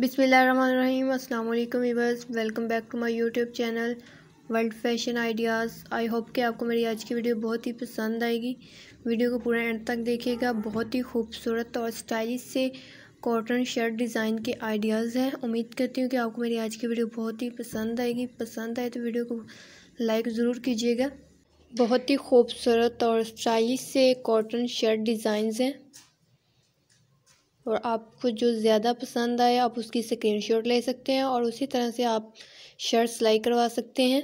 बिसमीम अल्लाम welcome back to my YouTube channel world fashion ideas I hope कि आपको मेरी आज की वीडियो बहुत ही पसंद आएगी वीडियो को पूरा एंड तक देखिएगा बहुत ही खूबसूरत और स्टाइलिश से कॉटन शर्ट डिज़ाइन के आइडियाज़ हैं उम्मीद करती हूँ कि आपको मेरी आज की वीडियो बहुत ही पसंद आएगी पसंद आए तो वीडियो को लाइक ज़रूर कीजिएगा बहुत ही खूबसूरत और स्टाइलिश से कॉटन शर्ट डिज़ाइन हैं और आपको जो ज़्यादा पसंद आए आप उसकी स्क्रीनशॉट ले सकते हैं और उसी तरह से आप शर्ट सिलाई करवा सकते हैं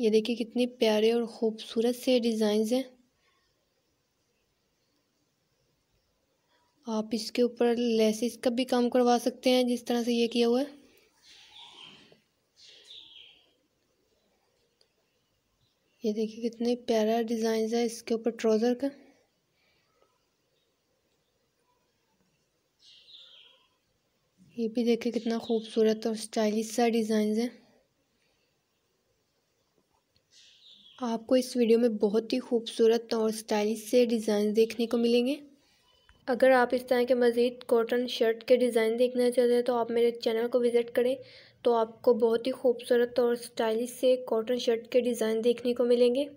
ये देखिए कितने प्यारे और ख़ूबसूरत से डिज़ाइंस हैं आप इसके ऊपर लेसिस का भी काम करवा सकते हैं जिस तरह से ये किया हुआ है ये देखिए कितने प्यारा डिज़ाइन है इसके ऊपर ट्राउज़र का ये भी देखिए कितना खूबसूरत और स्टाइलिश सा डिज़ाइन है आपको इस वीडियो में बहुत ही खूबसूरत और स्टाइलिश से डिज़ाइन देखने को मिलेंगे अगर आप इस तरह के मज़ीद कॉटन शर्ट के डिज़ाइन देखना चाहते हैं तो आप मेरे चैनल को विज़िट करें तो आपको बहुत ही खूबसूरत और स्टाइलिश से कॉटन शर्ट के डिज़ाइन देखने को मिलेंगे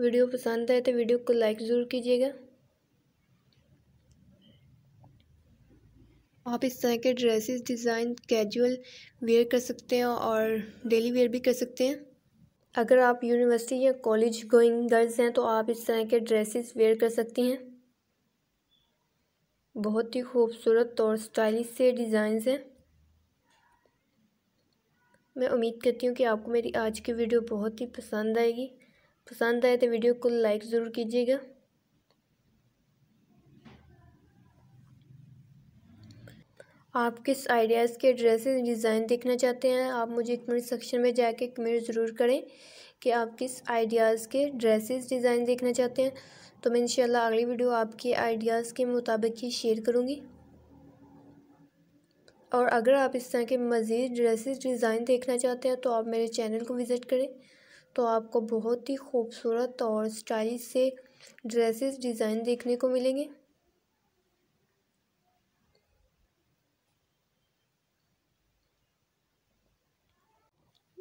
वीडियो पसंद आए तो वीडियो को लाइक ज़रूर कीजिएगा आप इस तरह के ड्रेसेस डिज़ाइन कैजुअल वेयर कर सकते हैं और डेली वेयर भी कर सकते हैं अगर आप यूनिवर्सिटी या कॉलेज गोइंग गर्ल्स हैं तो आप इस तरह के ड्रेसेस वेयर कर सकती हैं बहुत ही खूबसूरत और स्टाइलिश से डिज़ाइंस हैं मैं उम्मीद करती हूँ कि आपको मेरी आज की वीडियो बहुत ही पसंद आएगी पसंद आए तो वीडियो को लाइक ज़रूर कीजिएगा आप किस आइडियाज़ के ड्रेसेस डिज़ाइन देखना चाहते हैं आप मुझे कमेंट सेक्शन में जाके कमेंट ज़रूर करें कि आप किस आइडियाज़ के ड्रेसेस डिज़ाइन देखना चाहते हैं तो मैं इंशाल्लाह अगली वीडियो आपके आइडियाज़ के मुताबिक ही शेयर करूँगी और अगर आप इस तरह के मज़ीद ड्रेसेस डिज़ाइन देखना चाहते हैं तो आप मेरे चैनल को विज़िट करें तो आपको बहुत ही खूबसूरत और स्टाइल से ड्रेसेस डिज़ाइन देखने को मिलेंगे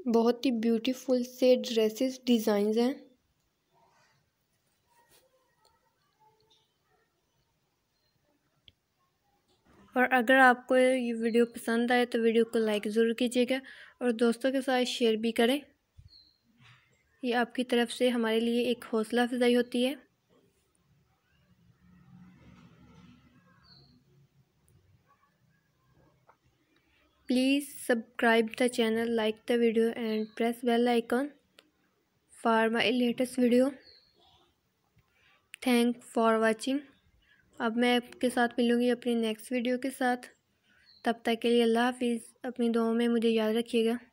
बहुत ही ब्यूटीफुल से ड्रेसेस डिज़ाइंस हैं और अगर आपको ये वीडियो पसंद आए तो वीडियो को लाइक ज़रूर कीजिएगा और दोस्तों के साथ शेयर भी करें ये आपकी तरफ से हमारे लिए एक हौसला अफजाई होती है please subscribe the channel like the video and press bell icon for my latest video thank for watching अब मैं आपके साथ मिलूँगी अपनी नेक्स्ट वीडियो के साथ तब तक के लिए अल्लाह हाफिज़ अपनी दुआओं में मुझे याद रखिएगा